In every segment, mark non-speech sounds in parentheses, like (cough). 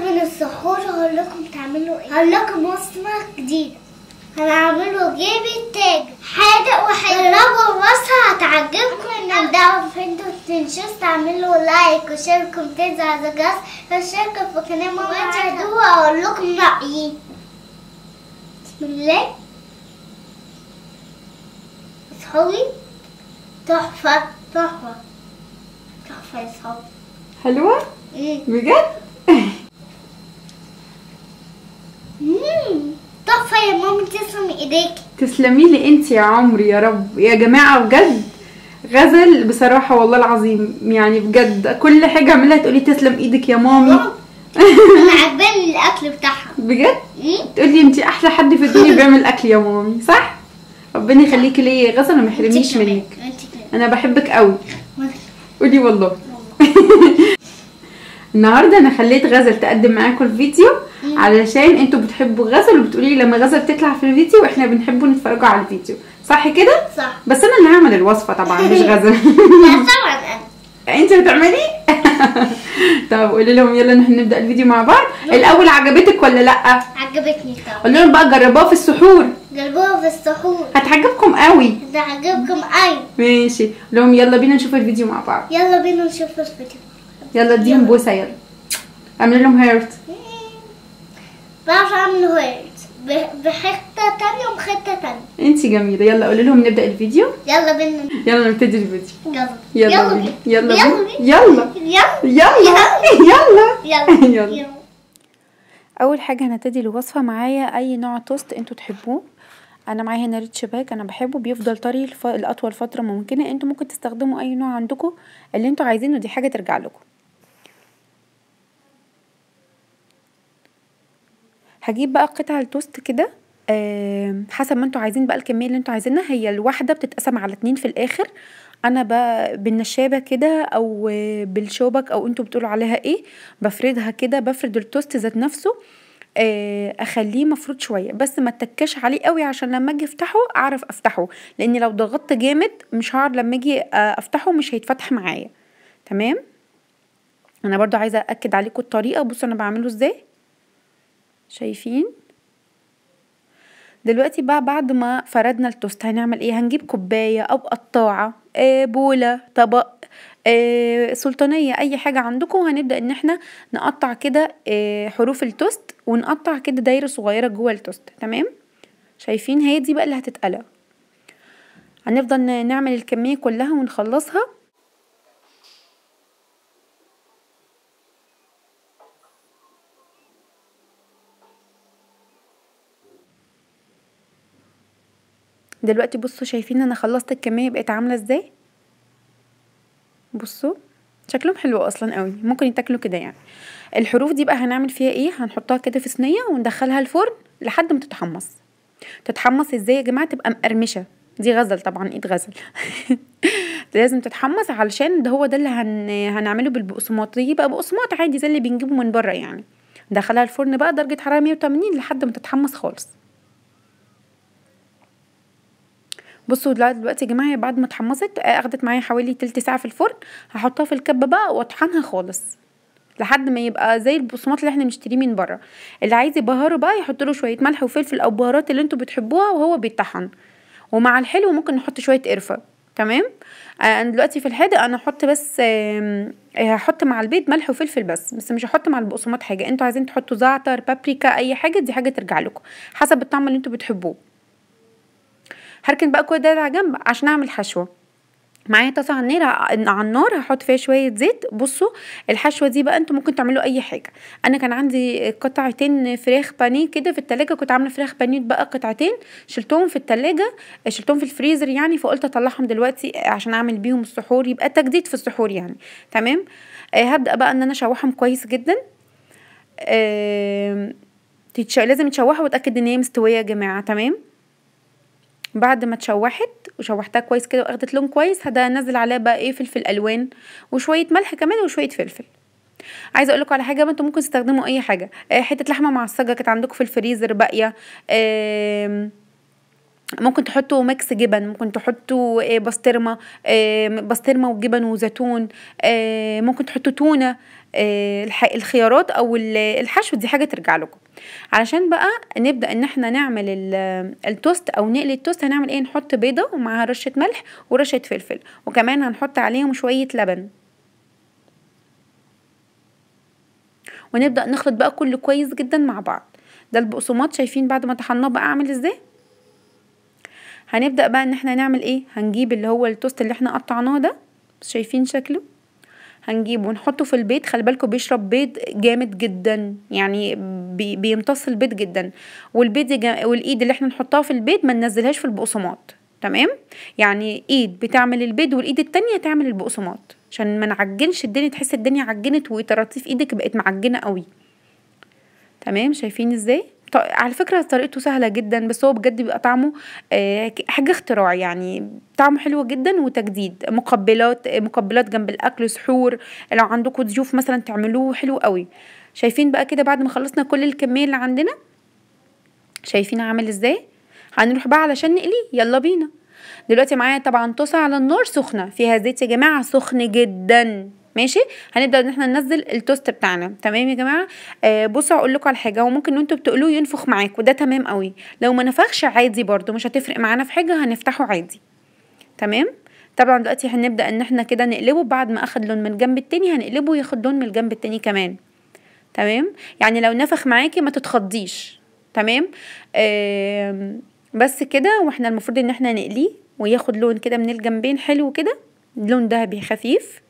من السحور هقول لكم تعملوا ايه هقول لكم وصفه جديده هنعمله جيب التاج حادق وحلوه راسها هتعجبكم ان نعم. ده فيديو تنشوز تعملوا لايك وشير وكومنتات على الجرس واشتركوا في القناه ماما تعدوا اقول لكم رايي بسم الله اصحابي تحفه تحفه تحفه يا صحابي حلوه؟ بجد؟ يا ماما تسلمي ايديك تسلمي لي انت يا عمري يا رب يا جماعه بجد غزل بصراحه والله العظيم يعني بجد كل حاجه اعملها تقولي تسلم ايدك يا مامي انا عجباني الاكل بتاعها بجد تقولي انت احلى حد في الدنيا بيعمل اكل يا مامي صح ربنا يخليكي ليا يا غزل ما يحرمنيش منك انا بحبك قوي قولي والله (laughs) النهارده انا خليت غزل تقدم معاكم الفيديو علشان انتوا بتحبوا غزل وبتقولي لي لما غزل تطلع في الفيديو واحنا بنحبه نتفرجوا على الفيديو صح كده صح بس انا اللي هعمل الوصفه طبعا مش (laughs) غزل (laughs) طبعا انت بتعملي؟ (laughs) طب قولي لهم يلا نبدا الفيديو مع بعض الاول عجبتك ولا لا عجبتني طبعا قولي لهم بقى جربوها في السحور جربوها في السحور هتعجبكم قوي هتعجبكم قوي ماشي قول لهم يلا بينا نشوف الفيديو مع بعض يلا بينا نشوف الفيديو يلا اديهم بوسه يلا اعملي لهم هيرت بعرف اعمل هيرت بحته ثانيه وبخطه ثانيه انت جميله يلا قولي لهم نبدا الفيديو يلا بينا يلا نبتدي الفيديو يلا يلا بينا يلا يلا يلا يلا (laughs) يلا يلا اول حاجه هنبتدي الوصفه معايا اي نوع توست انتوا تحبوه انا معايا هنا ريت شباك انا بحبه بيفضل طري لاطول فتره ممكنه انتوا ممكن تستخدموا اي نوع عندكم اللي انتوا عايزينه دي حاجه ترجع لكم هجيب بقى قطع التوست كده حسب ما انتوا عايزين بقى الكميه اللي انتوا عايزينها هي الواحده بتتقسم على اتنين في الاخر انا بالنشابه كده او بالشوبك او انتوا بتقولوا عليها ايه بفردها كده بفرد التوست ذات نفسه آه، اخليه مفروض شويه بس ما اتكاش عليه قوي عشان لما اجي افتحه اعرف افتحه لان لو ضغطت جامد مش هعرف لما اجي آه، افتحه مش هيتفتح معايا تمام انا برضو عايزه اكد عليكم الطريقه بصوا انا بعمله ازاي شايفين دلوقتي بقى بعد ما فردنا التوست هنعمل ايه هنجيب كوبايه او قطاعه إيه بوله طبق إيه سلطانيه اي حاجه عندكم هنبدا ان احنا نقطع كده إيه حروف التوست ونقطع كده دايره صغيره جوه التوست تمام شايفين هي دي بقى اللي هتتقلى هنفضل نعمل الكميه كلها ونخلصها دلوقتي بصوا شايفين انا خلصت الكميه بقت عامله ازاي بصوا شكلهم حلو اصلا قوي ممكن يتاكلوا كده يعني الحروف دي بقى هنعمل فيها ايه هنحطها كده في صينيه وندخلها الفرن لحد ما تتحمص تتحمص ازاي يا جماعه تبقى مقرمشه دي غزل طبعا ايد غزل (laughs) لازم تتحمص علشان ده هو ده اللي هن... هنعمله بالبقسماط يبقى بقسماط عادي زي اللي بنجيبه من بره يعني دخلها الفرن بقى درجه حراره 180 لحد ما تتحمص خالص بصوا دلوقتي يا جماعه بعد ما اتحمصت آه، اخدت معايا حوالي تلت ساعه في الفرن هحطها في الكبه بقى واطحنها خالص لحد ما يبقى زي البصمات اللي احنا بنشتريه من بره اللي عايز يبهره بقى يحط له شويه ملح وفلفل او بهارات اللي انتوا بتحبوها وهو بيطحن ومع الحلو ممكن نحط شويه قرفه تمام آه، انا دلوقتي في الهادئ انا هحط بس آه، هحط مع البيض ملح وفلفل بس بس مش هحط مع البقسماط حاجه انتوا عايزين تحطوا زعتر بابريكا اي حاجه دي حاجه ترجع لكم حسب الطعم اللي انتوا بتحبوه هركن بقى كل ده على جنب عشان اعمل حشوه معايا طاسه على النار على النار هحط فيها شويه زيت بصوا الحشوه دي بقى انتوا ممكن تعملوا اي حاجه انا كان عندي قطعتين فراخ بانيه كده في التلاجة كنت عامله فراخ بانيه بقى قطعتين شلتهم في التلاجة شلتهم في الفريزر يعني فقلت اطلعهم دلوقتي عشان اعمل بيهم السحور يبقى تجديد في السحور يعني تمام آه هبدا بقى ان انا اشوحهم كويس جدا آه لازم تشوحوا وتأكد ان هي مستويه يا جماعه تمام بعد ما اتشوحت وشوحتها كويس كده واخدت لون كويس هنزل عليها بقى ايه فلفل الوان وشويه ملح كمان وشويه فلفل عايزه اقول لكم على حاجه انتم ممكن تستخدموا اي حاجه آه، حته لحمه معصجه كانت عندكم في الفريزر باقيه ممكن تحطوا ميكس جبن ممكن تحطوا آه، بسطرمه بسطرمه وجبن وزيتون آه، ممكن تحطوا تونه الخيارات او الحشو دي حاجه ترجع لكم علشان بقى نبدا ان احنا نعمل التوست او نقلي التوست هنعمل ايه نحط بيضه ومعاها رشه ملح ورشه فلفل وكمان هنحط عليهم شويه لبن ونبدا نخلط بقى كل كويس جدا مع بعض ده البقسماط شايفين بعد ما طحناه بقى عامل ازاي هنبدا بقى ان احنا نعمل ايه هنجيب اللي هو التوست اللي احنا قطعناه ده شايفين شكله هنجيبه ونحطه في البيض خلي بالكم بيشرب بيض جامد جدا يعني بيمتص البيض جدا والبيض والايد اللي احنا نحطها في البيض ما ننزلهاش في البقسماط تمام يعني ايد بتعمل البيض والايد التانية تعمل البقسماط عشان ما نعجنش الدنيا تحس الدنيا عجنت وطراطيف ايدك بقت معجنه قوي تمام شايفين ازاي على فكرة طريقته سهلة جدا بس هو بجد بيبقى طعمه آه، حاجة اختراع يعني طعمه حلو جدا وتجديد مقبلات مقبلات جنب الأكل سحور لو عندكم ضيوف مثلا تعملوه حلو قوي شايفين بقى كده بعد ما خلصنا كل الكمية اللي عندنا شايفين عامل ازاي هنروح بقى علشان نقليه يلا بينا دلوقتي معايا طبعا طاسة على النار سخنة فيها زيت يا جماعة سخن جدا ماشي هنبدا ان احنا ننزل التوست بتاعنا تمام يا جماعه آه بصوا اقول لكم على حاجه وممكن ان انتوا بتقولوه ينفخ معاك ده تمام قوي لو ما نفخش عادي برده مش هتفرق معانا في حاجه هنفتحه عادي تمام طبعا دلوقتي هنبدا ان احنا كده نقلبه بعد ما اخد لون من الجنب التاني هنقلبه ياخد لون من الجنب التاني كمان تمام يعني لو نفخ معاكي ما تتخضيش تمام آه بس كده واحنا المفروض ان احنا نقليه وياخد لون كده من الجنبين حلو كده لون دهبي خفيف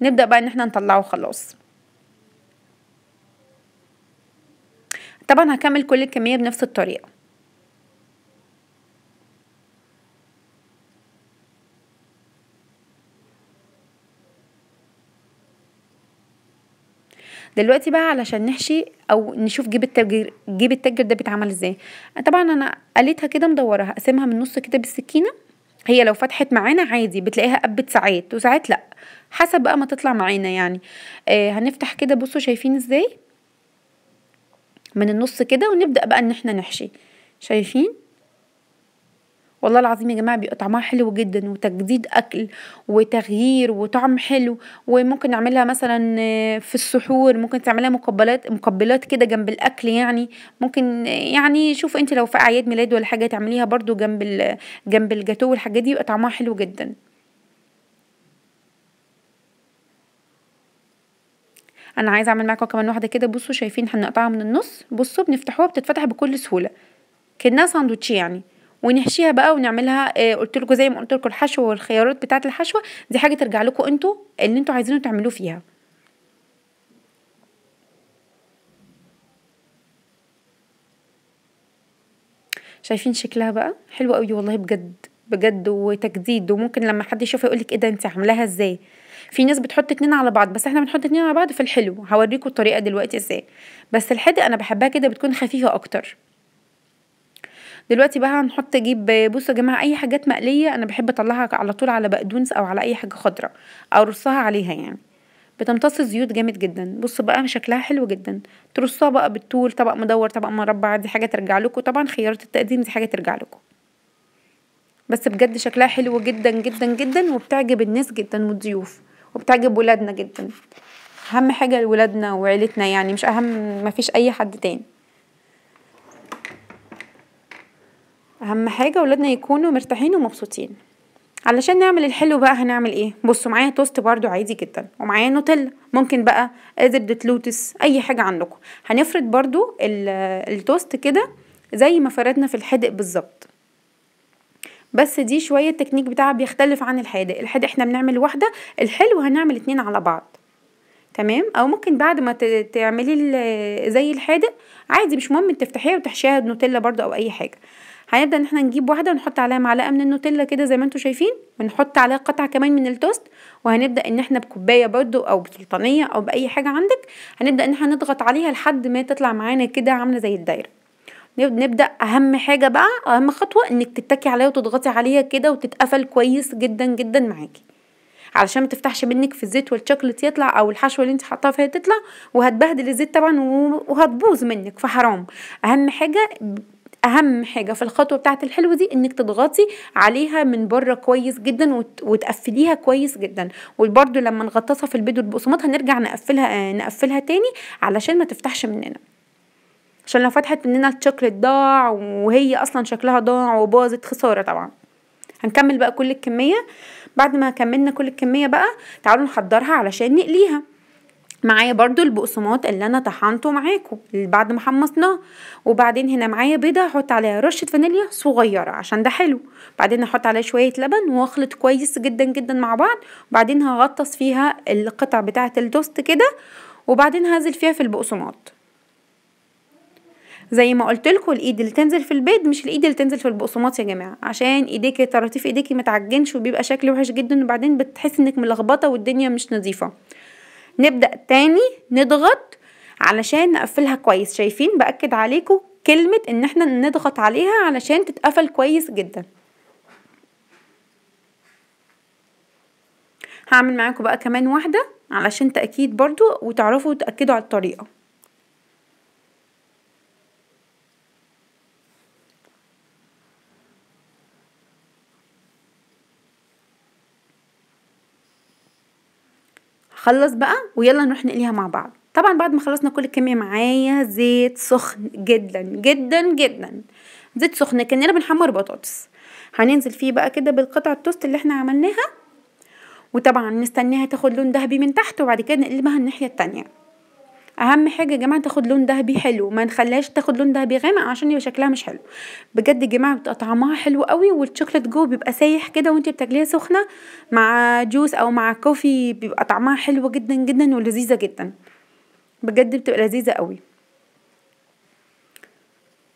ونبدأ بقى ان احنا نطلعه خلاص طبعا هكمل كل الكمية بنفس الطريقة دلوقتي بقى علشان نحشي او نشوف جيب التاجر جيب التاجر ده بيتعمل ازاي طبعا انا قليتها كده مدوره هقسمها من النص كده بالسكينه هي لو فتحت معانا عادي بتلاقيها قبت ساعات وساعات لا حسب بقى ما تطلع معانا يعني آه هنفتح كده بصوا شايفين ازاي من النص كده ونبدا بقى ان احنا نحشي شايفين والله العظيم يا جماعه بيبقى طعمها حلو جدا وتجديد اكل وتغيير وطعم حلو وممكن نعملها مثلا في السحور ممكن تعملها مقبلات مقبلات كده جنب الاكل يعني ممكن يعني شوف انت لو في اعياد ميلاد ولا حاجه تعمليها برضو جنب جنب الجاتو والحاجات دي يبقى طعمها حلو جدا انا عايزه اعمل معاكم كمان واحده كده بصوا شايفين هنقطعها من النص بصوا بنفتحوها بتتفتح بكل سهوله كانها ساندوتش يعني ونحشيها بقى ونعملها آه، قلت لكم زي ما قلت لكم الحشو والخيارات بتاعه الحشوه دي حاجه ترجع لكم انتوا اللي انتوا عايزينه تعملوه فيها شايفين شكلها بقى حلو قوي والله بجد بجد وتجديد وممكن لما حد يشوفها يقولك ايه ده انت عاملاها ازاي في ناس بتحط اتنين على بعض بس احنا بنحط اتنين على بعض في الحلو هوريكم الطريقه دلوقتي ازاي بس الحدق انا بحبها كده بتكون خفيفه اكتر دلوقتي بقى هنحط اجيب بصوا يا جماعه اي حاجات مقليه انا بحب اطلعها على طول على بقدونس او على اي حاجه خضراء ارصها عليها يعني بتمتص الزيوت جامد جدا بصوا بقى شكلها حلو جدا ترصها بقى بالطول طبق مدور طبق مربع دي حاجه ترجع لكم طبعا خيارات التقديم دي حاجه ترجع لكم بس بجد شكلها حلو جدا جدا جدا وبتعجب الناس جدا والضيوف وبتعجب ولادنا جدا اهم حاجه لولادنا وعيلتنا يعني مش اهم مفيش اي حد تاني اهم حاجه اولادنا يكونوا مرتاحين ومبسوطين علشان نعمل الحلو بقى هنعمل ايه بصوا معايا توست برضو عادي جدا ومعايا نوتيلا ممكن بقى قدر لوتس اي حاجه عندكم هنفرد برضو التوست كده زي ما فردنا في الحادق بالظبط بس دي شويه التكنيك بتاعها بيختلف عن الحادق الحادق احنا بنعمل واحده الحلو هنعمل اتنين على بعض تمام او ممكن بعد ما تعملي زي الحادق عادي مش مهم تفتحيها وتحشيها بنوتيلا برضو او اي حاجه هنبدا ان احنا نجيب واحده ونحط عليها معلقه من النوتيلا كده زي ما انتم شايفين ونحط عليها قطعه كمان من التوست وهنبدا ان احنا بكوبايه برده او بسلطانيه او باي حاجه عندك هنبدا ان احنا نضغط عليها لحد ما تطلع معانا كده عامله زي الدايره نبدا اهم حاجه بقى اهم خطوه انك تتكي عليها وتضغطي عليها كده وتتقفل كويس جدا جدا معاكي علشان ما تفتحش منك في الزيت والشوكليت يطلع او الحشوه اللي انت حاطاها فيها تطلع وهتبهدل الزيت طبعا وهتبوظ منك فحرام اهم حاجه اهم حاجه في الخطوه بتاعه الحلو دي انك تضغطي عليها من بره كويس جدا وتقفليها كويس جدا وبرده لما نغطسها في البيض والبقسماط هنرجع نقفلها نقفلها تاني علشان ما تفتحش مننا عشان لو فتحت مننا الشوكليت ضاع وهي اصلا شكلها ضاع وباظت خساره طبعا هنكمل بقى كل الكميه بعد ما كملنا كل الكميه بقى تعالوا نحضرها علشان نقليها معايا برضو البقسماط اللي انا طحنته معاكم بعد ما حمصناه وبعدين هنا معايا بيضه هحط عليها رشه فانيليا صغيره عشان ده حلو بعدين هحط عليها شويه لبن واخلط كويس جدا جدا مع بعض وبعدين هغطس فيها القطع بتاعه التوست كده وبعدين هنزل فيها في البقسماط زي ما قلت لكم الايد اللي تنزل في البيض مش الايد اللي تنزل في البقسماط يا جماعه عشان ايديك طراطيف ايديكي ما تعجنش وبيبقى شكل وحش جدا وبعدين بتحس انك ملخبطه والدنيا مش نظيفه نبدأ تاني نضغط علشان نقفلها كويس شايفين بأكد عليكم كلمة ان احنا نضغط عليها علشان تتقفل كويس جدا هعمل معاكم بقى كمان واحدة علشان تأكيد برضو وتعرفوا تأكدوا على الطريقة خلص بقى ويلا نروح نقليها مع بعض طبعا بعد ما خلصنا كل الكميه معايا زيت سخن جدا جدا جدا زيت سخن كاننا بنحمر بطاطس هننزل فيه بقى كده بالقطع التوست اللي احنا عملناها وطبعا نستناها تاخد لون ذهبي من تحت وبعد كده نقلبها الناحيه التانيه اهم حاجه يا جماعه تاخد لون ذهبي حلو ما نخليهاش تاخد لون ذهبي غامق عشان يبقى شكلها مش حلو بجد يا جماعه بتبقى طعمها حلو قوي والشوكليت جوه بيبقى سايح كده وانت بتاكليها سخنه مع جوس او مع كوفي بيبقى طعمها حلو جدا جدا ولذيذه جدا بجد بتبقى لذيذه قوي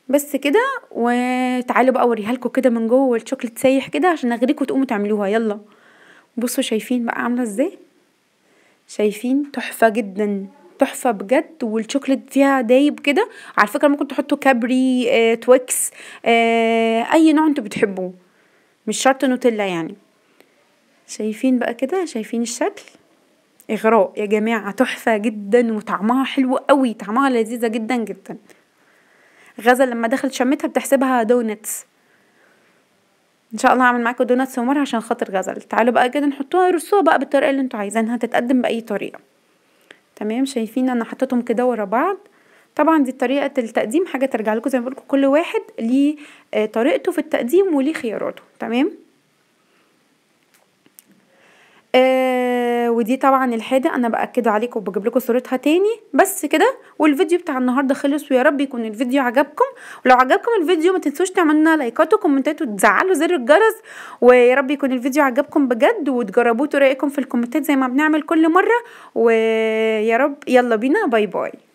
بس كده وتعالوا بقى اوريها لكم كده من جوه والشوكليت سايح كده عشان اغريكم تقوموا تعملوها يلا بصوا شايفين بقى عامله ازاي شايفين تحفه جدا تحفه بجد والشوكلت فيها دايب كده على فكره ممكن تحطوا كابري آه، تويكس آه، اي نوع انتوا بتحبوه مش شرط نوتيلا يعني شايفين بقى كده شايفين الشكل اغراء يا جماعه تحفه جدا وطعمها حلو قوي طعمها لذيذه جدا جدا غزل لما دخلت شمتها بتحسبها دونتس ان شاء الله هعمل معاكم دونتس ومر عشان خاطر غزل تعالوا بقى كده نحطوها رصوها بقى بالطريقه اللي انتوا عايزينها تتقدم باي طريقه تمام شايفين انا حطيتهم كده ورا بعض طبعا دي طريقه التقديم حاجه ترجع لكم زي ما بقول كل واحد ليه آه، طريقته في التقديم وليه خياراته تمام آه ودي طبعا الحاده انا باكد عليكم وبجيب لكم صورتها تاني بس كده والفيديو بتاع النهارده خلص ويا رب يكون الفيديو عجبكم ولو عجبكم الفيديو ما تنسوش تعملوا لايكات وكومنتات وتزعلوا زر الجرس ويا رب يكون الفيديو عجبكم بجد وتجربوه رايكم في الكومنتات زي ما بنعمل كل مره ويا رب يلا بينا باي باي